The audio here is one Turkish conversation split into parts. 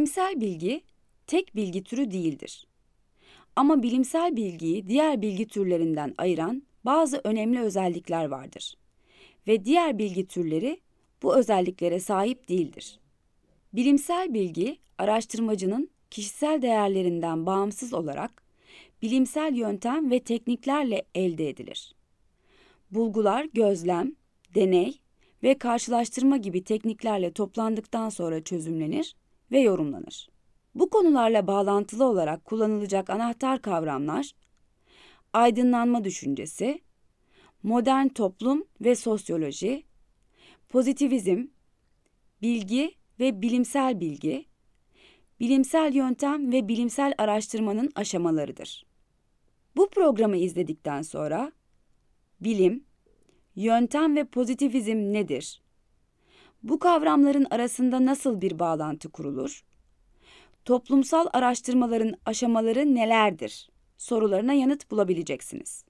Bilimsel bilgi tek bilgi türü değildir. Ama bilimsel bilgiyi diğer bilgi türlerinden ayıran bazı önemli özellikler vardır ve diğer bilgi türleri bu özelliklere sahip değildir. Bilimsel bilgi araştırmacının kişisel değerlerinden bağımsız olarak bilimsel yöntem ve tekniklerle elde edilir. Bulgular gözlem, deney ve karşılaştırma gibi tekniklerle toplandıktan sonra çözümlenir ve yorumlanır. Bu konularla bağlantılı olarak kullanılacak anahtar kavramlar aydınlanma düşüncesi, modern toplum ve sosyoloji, pozitivizm, bilgi ve bilimsel bilgi, bilimsel yöntem ve bilimsel araştırmanın aşamalarıdır. Bu programı izledikten sonra bilim, yöntem ve pozitivizm nedir? Bu kavramların arasında nasıl bir bağlantı kurulur? Toplumsal araştırmaların aşamaları nelerdir? Sorularına yanıt bulabileceksiniz.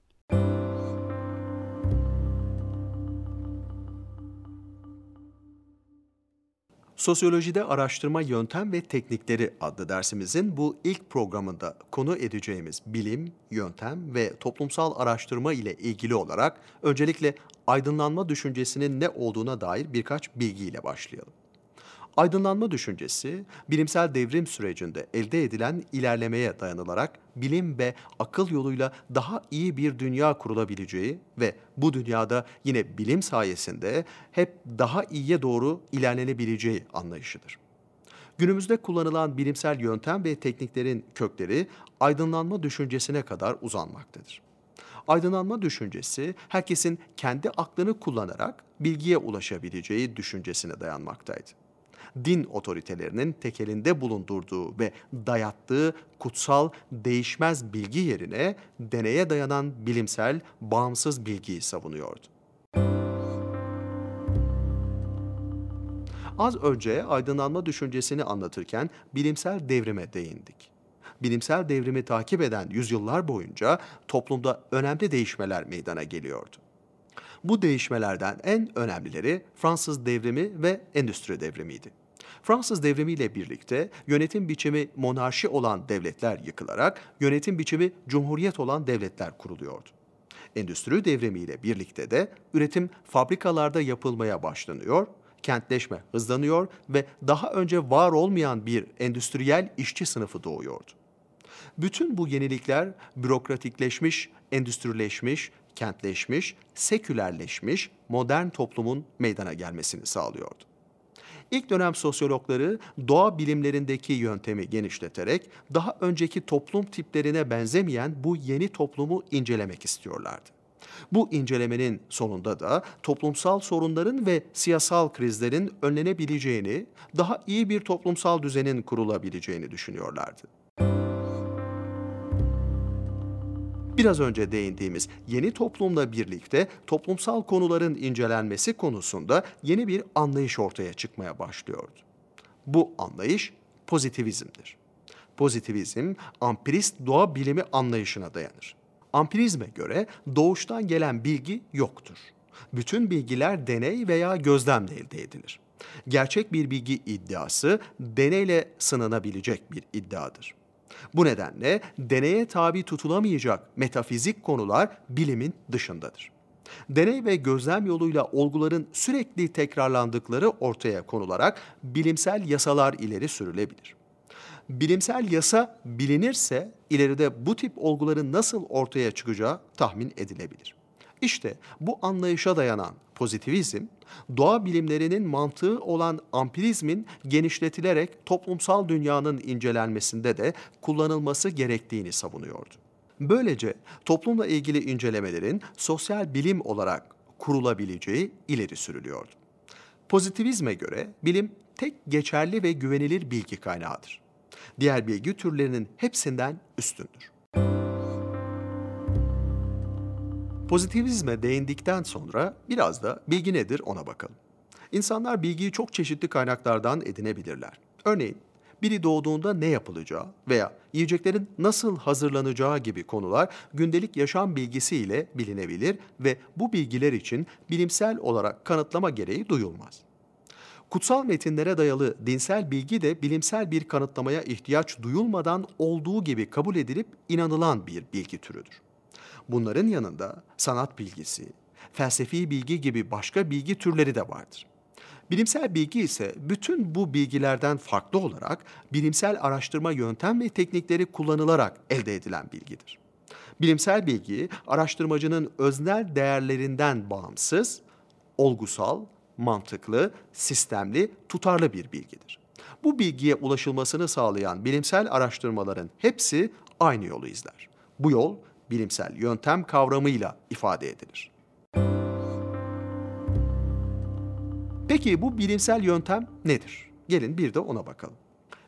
Sosyolojide Araştırma Yöntem ve Teknikleri adlı dersimizin bu ilk programında konu edeceğimiz bilim, yöntem ve toplumsal araştırma ile ilgili olarak öncelikle aydınlanma düşüncesinin ne olduğuna dair birkaç bilgiyle başlayalım. Aydınlanma düşüncesi, bilimsel devrim sürecinde elde edilen ilerlemeye dayanılarak bilim ve akıl yoluyla daha iyi bir dünya kurulabileceği ve bu dünyada yine bilim sayesinde hep daha iyiye doğru ilerlenebileceği anlayışıdır. Günümüzde kullanılan bilimsel yöntem ve tekniklerin kökleri aydınlanma düşüncesine kadar uzanmaktadır. Aydınlanma düşüncesi herkesin kendi aklını kullanarak bilgiye ulaşabileceği düşüncesine dayanmaktaydı din otoritelerinin tekelinde bulundurduğu ve dayattığı kutsal değişmez bilgi yerine deneye dayanan bilimsel bağımsız bilgiyi savunuyordu. Az önce aydınlanma düşüncesini anlatırken bilimsel devrime değindik. Bilimsel devrimi takip eden yüzyıllar boyunca toplumda önemli değişmeler meydana geliyordu. Bu değişmelerden en önemlileri Fransız devrimi ve Endüstri devrimiydi. Fransız devrimiyle birlikte yönetim biçimi monarşi olan devletler yıkılarak yönetim biçimi cumhuriyet olan devletler kuruluyordu. Endüstri devrimiyle birlikte de üretim fabrikalarda yapılmaya başlanıyor, kentleşme hızlanıyor ve daha önce var olmayan bir endüstriyel işçi sınıfı doğuyordu. Bütün bu yenilikler bürokratikleşmiş, endüstrileşmiş, kentleşmiş, sekülerleşmiş modern toplumun meydana gelmesini sağlıyordu ilk dönem sosyologları doğa bilimlerindeki yöntemi genişleterek daha önceki toplum tiplerine benzemeyen bu yeni toplumu incelemek istiyorlardı. Bu incelemenin sonunda da toplumsal sorunların ve siyasal krizlerin önlenebileceğini, daha iyi bir toplumsal düzenin kurulabileceğini düşünüyorlardı. Müzik Biraz önce değindiğimiz yeni toplumla birlikte toplumsal konuların incelenmesi konusunda yeni bir anlayış ortaya çıkmaya başlıyordu. Bu anlayış pozitivizmdir. Pozitivizm ampirist doğa bilimi anlayışına dayanır. Ampirizme göre doğuştan gelen bilgi yoktur. Bütün bilgiler deney veya gözlemle elde edilir. Gerçek bir bilgi iddiası deneyle sınanabilecek bir iddiadır. Bu nedenle deneye tabi tutulamayacak metafizik konular bilimin dışındadır. Deney ve gözlem yoluyla olguların sürekli tekrarlandıkları ortaya konularak bilimsel yasalar ileri sürülebilir. Bilimsel yasa bilinirse ileride bu tip olguların nasıl ortaya çıkacağı tahmin edilebilir. İşte bu anlayışa dayanan pozitivizm, doğa bilimlerinin mantığı olan ampirizmin genişletilerek toplumsal dünyanın incelenmesinde de kullanılması gerektiğini savunuyordu. Böylece toplumla ilgili incelemelerin sosyal bilim olarak kurulabileceği ileri sürülüyordu. Pozitivizme göre bilim tek geçerli ve güvenilir bilgi kaynağıdır. Diğer bilgi türlerinin hepsinden üstündür. Müzik Pozitivizme değindikten sonra biraz da bilgi nedir ona bakalım. İnsanlar bilgiyi çok çeşitli kaynaklardan edinebilirler. Örneğin biri doğduğunda ne yapılacağı veya yiyeceklerin nasıl hazırlanacağı gibi konular gündelik yaşam bilgisiyle bilinebilir ve bu bilgiler için bilimsel olarak kanıtlama gereği duyulmaz. Kutsal metinlere dayalı dinsel bilgi de bilimsel bir kanıtlamaya ihtiyaç duyulmadan olduğu gibi kabul edilip inanılan bir bilgi türüdür. Bunların yanında sanat bilgisi, felsefi bilgi gibi başka bilgi türleri de vardır. Bilimsel bilgi ise bütün bu bilgilerden farklı olarak bilimsel araştırma yöntem ve teknikleri kullanılarak elde edilen bilgidir. Bilimsel bilgi araştırmacının öznel değerlerinden bağımsız, olgusal, mantıklı, sistemli, tutarlı bir bilgidir. Bu bilgiye ulaşılmasını sağlayan bilimsel araştırmaların hepsi aynı yolu izler. Bu yol bilimsel yöntem kavramıyla ifade edilir. Peki bu bilimsel yöntem nedir? Gelin bir de ona bakalım.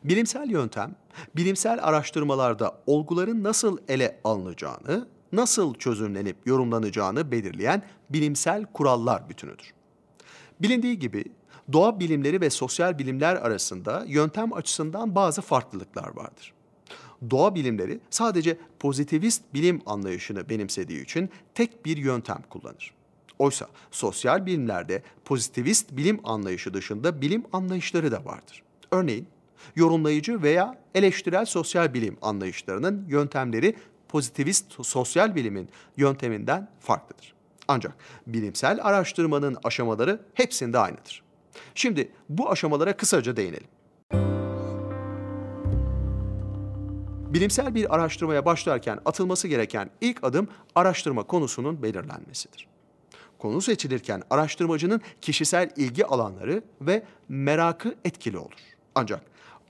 Bilimsel yöntem, bilimsel araştırmalarda olguların nasıl ele alınacağını, nasıl çözümlenip yorumlanacağını belirleyen bilimsel kurallar bütünüdür. Bilindiği gibi doğa bilimleri ve sosyal bilimler arasında yöntem açısından bazı farklılıklar vardır doğa bilimleri sadece pozitivist bilim anlayışını benimsediği için tek bir yöntem kullanır. Oysa sosyal bilimlerde pozitivist bilim anlayışı dışında bilim anlayışları da vardır. Örneğin yorumlayıcı veya eleştirel sosyal bilim anlayışlarının yöntemleri pozitivist sosyal bilimin yönteminden farklıdır. Ancak bilimsel araştırmanın aşamaları hepsinde aynıdır. Şimdi bu aşamalara kısaca değinelim. bilimsel bir araştırmaya başlarken atılması gereken ilk adım araştırma konusunun belirlenmesidir. Konu seçilirken araştırmacının kişisel ilgi alanları ve merakı etkili olur. Ancak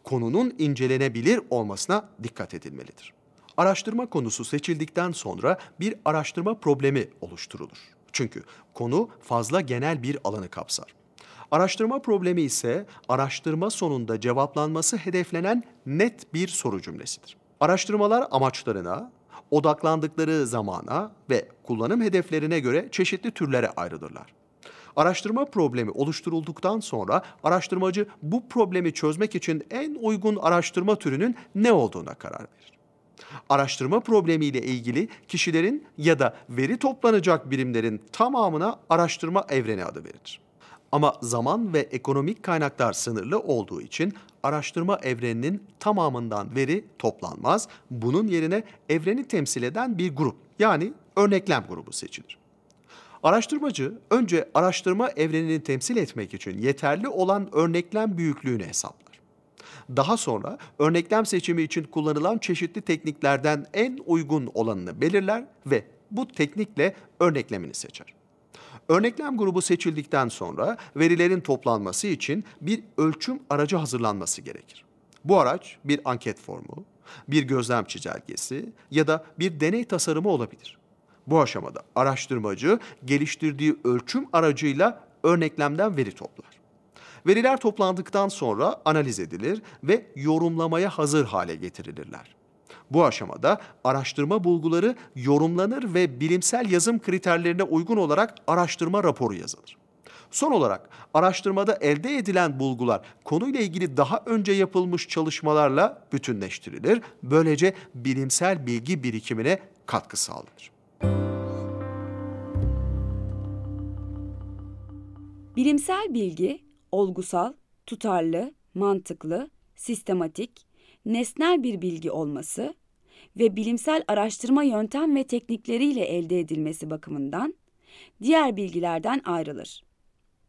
konunun incelenebilir olmasına dikkat edilmelidir. Araştırma konusu seçildikten sonra bir araştırma problemi oluşturulur. Çünkü konu fazla genel bir alanı kapsar. Araştırma problemi ise araştırma sonunda cevaplanması hedeflenen net bir soru cümlesidir. Araştırmalar amaçlarına, odaklandıkları zamana ve kullanım hedeflerine göre çeşitli türlere ayrılırlar. Araştırma problemi oluşturulduktan sonra araştırmacı bu problemi çözmek için en uygun araştırma türünün ne olduğuna karar verir. Araştırma problemiyle ilgili kişilerin ya da veri toplanacak birimlerin tamamına araştırma evreni adı verilir. Ama zaman ve ekonomik kaynaklar sınırlı olduğu için araştırma evreninin tamamından veri toplanmaz. Bunun yerine evreni temsil eden bir grup yani örneklem grubu seçilir. Araştırmacı önce araştırma evrenini temsil etmek için yeterli olan örneklem büyüklüğünü hesaplar. Daha sonra örneklem seçimi için kullanılan çeşitli tekniklerden en uygun olanını belirler ve bu teknikle örneklemini seçer. Örneklem grubu seçildikten sonra verilerin toplanması için bir ölçüm aracı hazırlanması gerekir. Bu araç bir anket formu, bir gözlem çizelgesi ya da bir deney tasarımı olabilir. Bu aşamada araştırmacı geliştirdiği ölçüm aracıyla örneklemden veri toplar. Veriler toplandıktan sonra analiz edilir ve yorumlamaya hazır hale getirilirler. Bu aşamada araştırma bulguları yorumlanır ve bilimsel yazım kriterlerine uygun olarak araştırma raporu yazılır. Son olarak araştırmada elde edilen bulgular konuyla ilgili daha önce yapılmış çalışmalarla bütünleştirilir. Böylece bilimsel bilgi birikimine katkı sağlanır. Bilimsel bilgi olgusal, tutarlı, mantıklı, sistematik, nesnel bir bilgi olması ve bilimsel araştırma yöntem ve teknikleriyle elde edilmesi bakımından diğer bilgilerden ayrılır.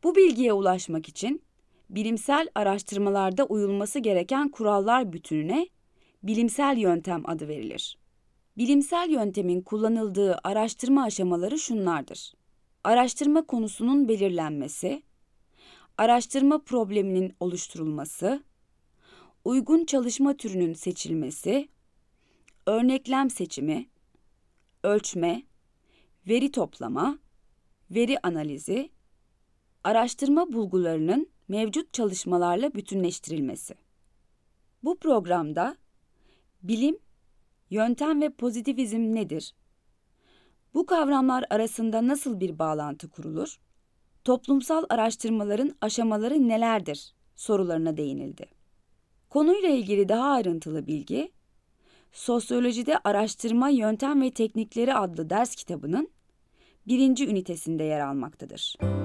Bu bilgiye ulaşmak için bilimsel araştırmalarda uyulması gereken kurallar bütününe bilimsel yöntem adı verilir. Bilimsel yöntemin kullanıldığı araştırma aşamaları şunlardır. Araştırma konusunun belirlenmesi, araştırma probleminin oluşturulması, uygun çalışma türünün seçilmesi, örneklem seçimi, ölçme, veri toplama, veri analizi, araştırma bulgularının mevcut çalışmalarla bütünleştirilmesi. Bu programda bilim, yöntem ve pozitivizm nedir? Bu kavramlar arasında nasıl bir bağlantı kurulur? Toplumsal araştırmaların aşamaları nelerdir? sorularına değinildi. Konuyla ilgili daha ayrıntılı bilgi Sosyolojide Araştırma Yöntem ve Teknikleri adlı ders kitabının birinci ünitesinde yer almaktadır.